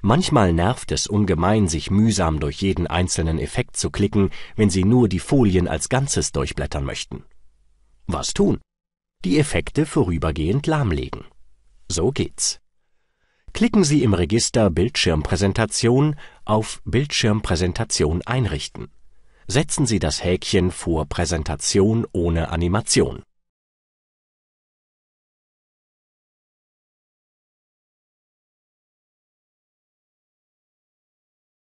Manchmal nervt es ungemein, sich mühsam durch jeden einzelnen Effekt zu klicken, wenn Sie nur die Folien als Ganzes durchblättern möchten. Was tun? Die Effekte vorübergehend lahmlegen. So geht's. Klicken Sie im Register Bildschirmpräsentation auf Bildschirmpräsentation einrichten. Setzen Sie das Häkchen vor Präsentation ohne Animation.